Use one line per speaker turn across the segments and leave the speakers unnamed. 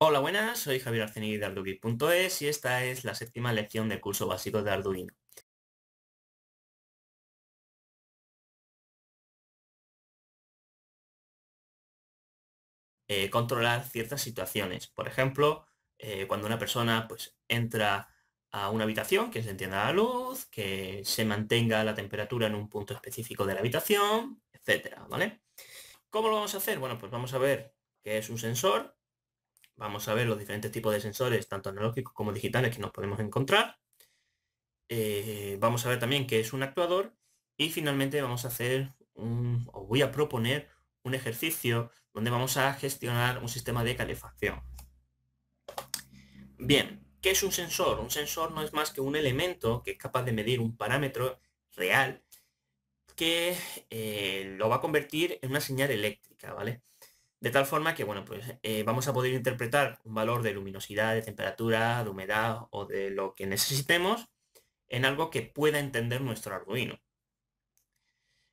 Hola, buenas, soy Javier Arcenegui de Arduino.es y esta es la séptima lección del curso básico de Arduino. Eh, controlar ciertas situaciones. Por ejemplo, eh, cuando una persona pues, entra a una habitación, que se entienda la luz, que se mantenga la temperatura en un punto específico de la habitación, etc. ¿Cómo lo vamos a hacer? Bueno, pues vamos a ver qué es un sensor, Vamos a ver los diferentes tipos de sensores, tanto analógicos como digitales, que nos podemos encontrar. Eh, vamos a ver también qué es un actuador. Y finalmente vamos a hacer, un, os voy a proponer un ejercicio donde vamos a gestionar un sistema de calefacción. Bien, ¿qué es un sensor? Un sensor no es más que un elemento que es capaz de medir un parámetro real que eh, lo va a convertir en una señal eléctrica, ¿vale? De tal forma que, bueno, pues eh, vamos a poder interpretar un valor de luminosidad, de temperatura, de humedad o de lo que necesitemos en algo que pueda entender nuestro Arduino.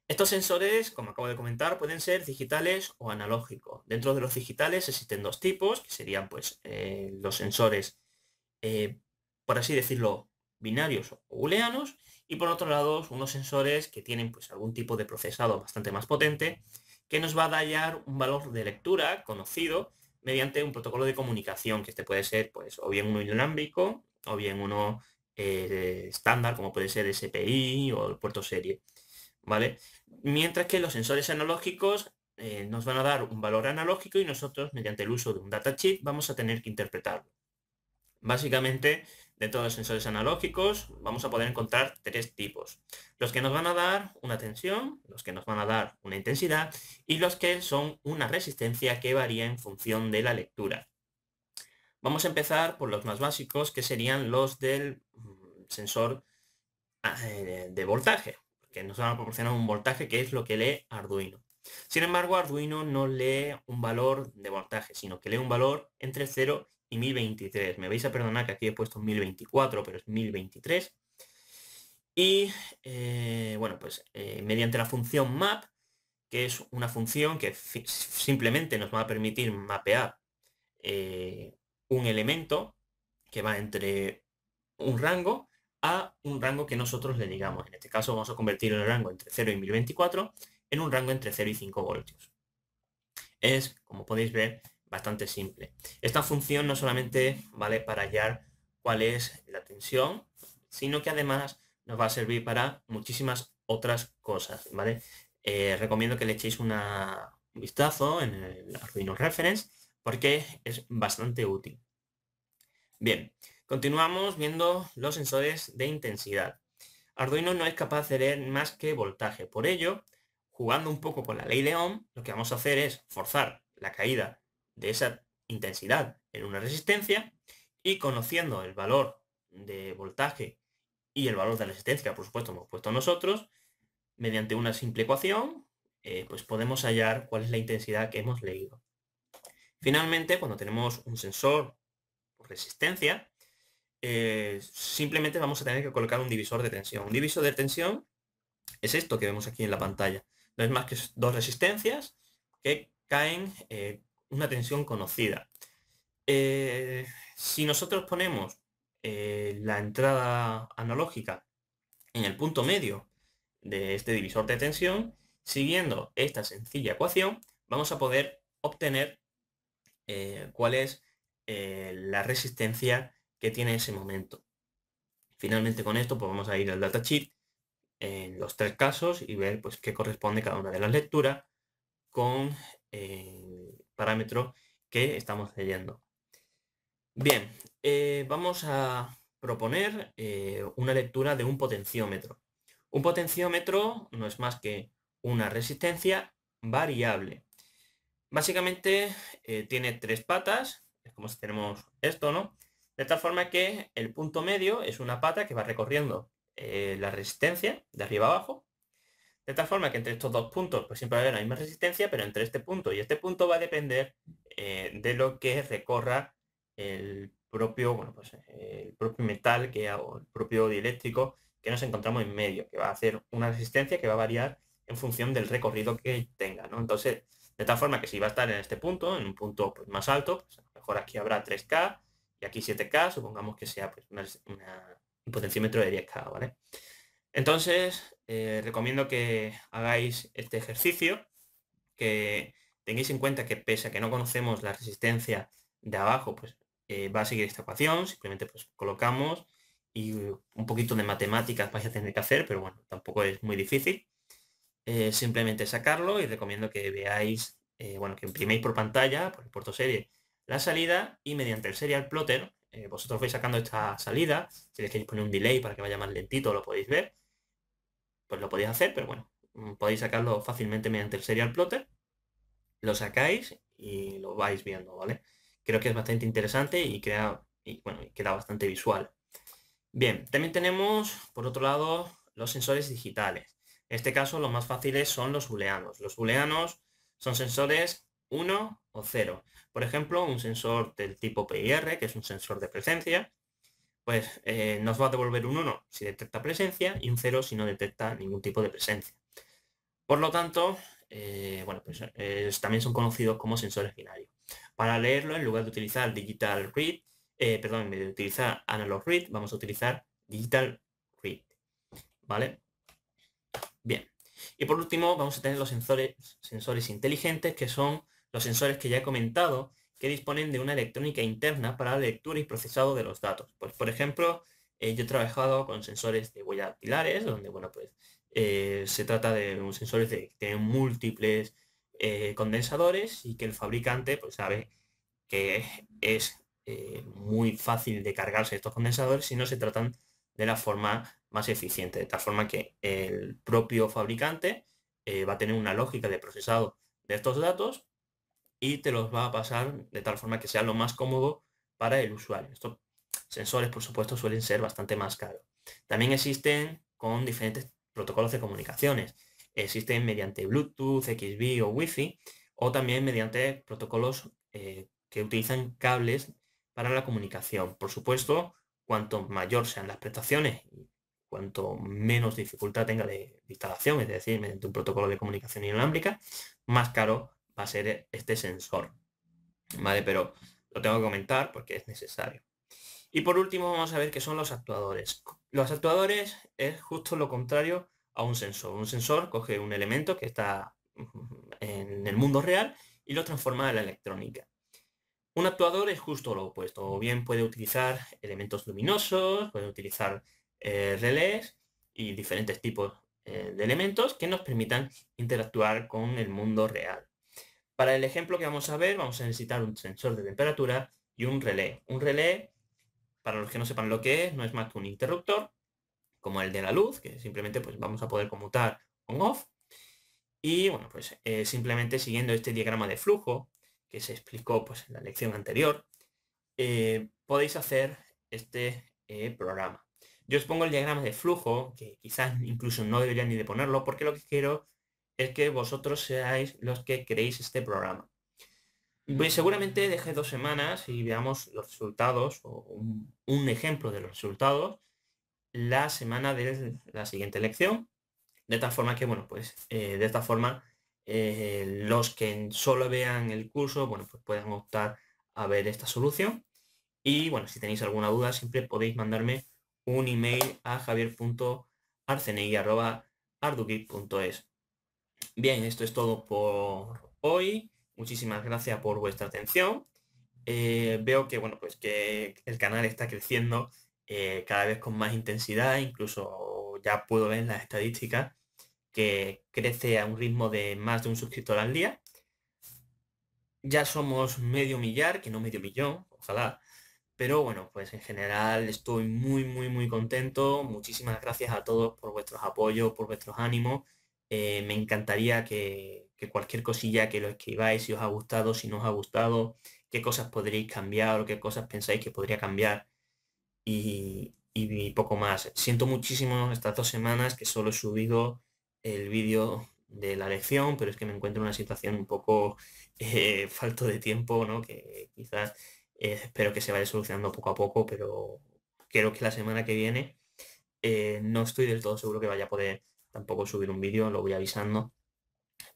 Estos sensores, como acabo de comentar, pueden ser digitales o analógicos. Dentro de los digitales existen dos tipos, que serían pues eh, los sensores, eh, por así decirlo, binarios o booleanos, y por otro lado unos sensores que tienen pues algún tipo de procesado bastante más potente que nos va a dar un valor de lectura conocido mediante un protocolo de comunicación, que este puede ser pues, o bien uno inalámbrico o bien uno eh, estándar, como puede ser SPI o el puerto serie. ¿vale? Mientras que los sensores analógicos eh, nos van a dar un valor analógico y nosotros, mediante el uso de un data chip, vamos a tener que interpretarlo. Básicamente, Dentro de los sensores analógicos vamos a poder encontrar tres tipos. Los que nos van a dar una tensión, los que nos van a dar una intensidad y los que son una resistencia que varía en función de la lectura. Vamos a empezar por los más básicos que serían los del mm, sensor ah, eh, de voltaje, que nos van a proporcionar un voltaje que es lo que lee Arduino. Sin embargo, Arduino no lee un valor de voltaje, sino que lee un valor entre 0 y 1023. Me vais a perdonar que aquí he puesto 1024, pero es 1023. Y eh, bueno, pues eh, mediante la función map, que es una función que simplemente nos va a permitir mapear eh, un elemento que va entre un rango a un rango que nosotros le digamos. En este caso vamos a convertir el rango entre 0 y 1024 en un rango entre 0 y 5 voltios. Es, como podéis ver, bastante simple. Esta función no solamente vale para hallar cuál es la tensión, sino que además nos va a servir para muchísimas otras cosas, ¿vale? Eh, recomiendo que le echéis una, un vistazo en el Arduino Reference porque es bastante útil. Bien, continuamos viendo los sensores de intensidad. Arduino no es capaz de leer más que voltaje, por ello, jugando un poco con la ley de Ohm, lo que vamos a hacer es forzar la caída de esa intensidad en una resistencia y conociendo el valor de voltaje y el valor de resistencia, por supuesto, hemos puesto nosotros, mediante una simple ecuación, eh, pues podemos hallar cuál es la intensidad que hemos leído. Finalmente, cuando tenemos un sensor por resistencia, eh, simplemente vamos a tener que colocar un divisor de tensión. Un divisor de tensión es esto que vemos aquí en la pantalla. No es más que dos resistencias que caen eh, una tensión conocida. Eh, si nosotros ponemos eh, la entrada analógica en el punto medio de este divisor de tensión, siguiendo esta sencilla ecuación, vamos a poder obtener eh, cuál es la resistencia que tiene ese momento. Finalmente con esto pues vamos a ir al datasheet en los tres casos y ver pues, qué corresponde cada una de las lecturas con parámetro que estamos leyendo. Bien, eh, vamos a proponer eh, una lectura de un potenciómetro. Un potenciómetro no es más que una resistencia variable. Básicamente eh, tiene tres patas, es como si tenemos esto, ¿no? De tal forma que el punto medio es una pata que va recorriendo la resistencia de arriba abajo de tal forma que entre estos dos puntos pues siempre va a haber la misma resistencia, pero entre este punto y este punto va a depender eh, de lo que recorra el propio, bueno, pues, el propio metal que, o el propio dieléctrico que nos encontramos en medio, que va a hacer una resistencia que va a variar en función del recorrido que tenga, Entonces, de tal forma que si va a estar en este punto, en un punto pues, más alto, pues mejor aquí habrá 3K y aquí 7K, supongamos que sea pues, un potenciómetro de 10K, ¿vale? Entonces, eh, recomiendo que hagáis este ejercicio, que tengáis en cuenta que pese a que no conocemos la resistencia de abajo, pues eh, va a seguir esta ecuación, simplemente pues colocamos y un poquito de matemáticas vais a tener que hacer, pero bueno, tampoco es muy difícil. Eh, simplemente sacarlo y recomiendo que veáis, bueno, que impriméis por pantalla, por el puerto serie, la salida y mediante el serial plotter, vosotros vais sacando esta salida, si le queréis poner un delay para que vaya más lentito lo podéis ver, pues lo podéis hacer, pero bueno, mm, podéis sacarlo fácilmente mediante el serial plotter. Lo sacáis y lo vais viendo, ¿vale? Creo que es bastante interesante y crea y bueno, queda bastante visual. Bien, también tenemos, por otro lado, los sensores digitales. En este caso, los más fáciles son los booleanos. Los booleanos son sensores 1 o 0. Por ejemplo, un sensor del tipo PIR, que es un sensor de presencia, pues eh, nos va a devolver un 1 si detecta presencia y un 0 si no detecta ningún tipo de presencia. Por lo tanto, eh, bueno, pues, también son conocidos como sensores binarios. Para leerlo, en lugar de utilizar digital read, eh, perdón, en de utilizar analog read, vamos a utilizar digital read. ¿Vale? Bien. Y por último, vamos a tener los sensores, sensores inteligentes, que son los sensores que ya he comentado, que disponen de una electrónica interna para la lectura y procesado de los datos. Pues, por ejemplo, eh, yo he trabajado con sensores de huellas pilares, donde bueno, pues, eh, se trata de sensores que tienen múltiples eh, condensadores y que el fabricante pues, sabe que es muy fácil de cargarse estos condensadores si no se tratan de la forma más eficiente, de tal forma que el propio fabricante va a tener una lógica de procesado de estos datos y te los va a pasar de tal forma que sea lo más cómodo para el usuario. Estos sensores, por supuesto, suelen ser bastante más caros. También existen con diferentes protocolos de comunicaciones. Existen mediante Bluetooth, XB o Wi-Fi, o también mediante protocolos eh, que utilizan cables para la comunicación. Por supuesto, cuanto mayor sean las prestaciones y cuanto menos dificultad tenga de instalación, es decir, mediante un protocolo de comunicación inalámbrica, más caro va a ser eh, este sensor. ¿Vale? Pero lo tengo que comentar porque es necesario. Y por último vamos a ver qué son los actuadores. Los actuadores es justo lo contrario a un sensor. Un sensor coge un elemento que está mm, en el mundo real y lo transforma en la electrónica. Un actuador es justo lo opuesto, o bien puede utilizar elementos luminosos, puede utilizar eh, relés y diferentes tipos eh, de elementos que nos permitan interactuar con el mundo real. Para el ejemplo que vamos a ver, vamos a necesitar un sensor de temperatura y un relé. Un relé, para los que no sepan lo que es, no es más que un interruptor, como el de la luz, que simplemente pues, vamos a poder conmutar con off Y bueno, pues eh, simplemente siguiendo este diagrama de flujo, que se explicó pues, en la lección anterior, eh, podéis hacer este eh, programa. Yo os pongo el diagrama de flujo, que quizás incluso no debería ni de ponerlo, porque lo que quiero es que vosotros seáis los que creéis este programa. Pues seguramente deje dos semanas y veamos los resultados o un, ejemplo de los resultados la semana de la siguiente elección. De tal forma que, bueno, pues eh, de esta forma eh, los que solo vean el curso, bueno, pues puedan optar a ver esta solución. Y bueno, si tenéis alguna duda, siempre podéis mandarme un email a es Bien, esto es todo por hoy. Muchísimas gracias por vuestra atención. Eh, veo que bueno, pues que el canal está creciendo eh, cada vez con más intensidad, incluso ya puedo ver las estadísticas que crece a un ritmo de más de un suscriptor al día. Ya somos medio millar, que no medio millón, ojalá. Pero bueno, pues en general estoy muy, muy, muy contento. Muchísimas gracias a todos por vuestros apoyos, por vuestros ánimos eh, me encantaría que, cualquier cosilla que lo escribáis, si os ha gustado, si no os ha gustado, qué cosas podréis cambiar o qué cosas pensáis que podría cambiar y, poco más. Siento muchísimo estas dos semanas que solo he subido el vídeo de la lección, pero es que me encuentro en una situación un poco eh, falto de tiempo, ¿no? Que quizás eh, espero que se vaya solucionando poco a poco, pero creo que la semana que viene no estoy del todo seguro que vaya a poder tampoco subir un vídeo, lo voy avisando.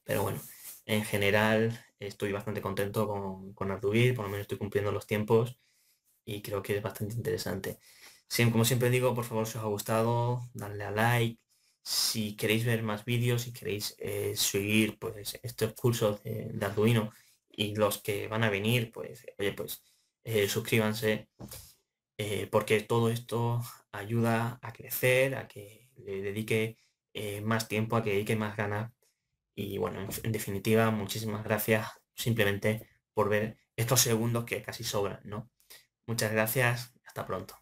Pero bueno, en general estoy bastante contento con, con Arduino, por lo menos estoy cumpliendo los tiempos y creo que es bastante interesante. Siempre, como siempre digo, por favor, si os ha gustado, darle a like. Si queréis ver más vídeos, si queréis eh, seguir pues, estos cursos de, Arduino y los que van a venir, pues, oye, pues eh, suscríbanse, eh, porque todo esto ayuda a crecer, a que le dedique eh, más tiempo, a que que más ganas. Y bueno, en, definitiva, muchísimas gracias simplemente por ver estos segundos que casi sobran, ¿no? Muchas gracias, hasta pronto.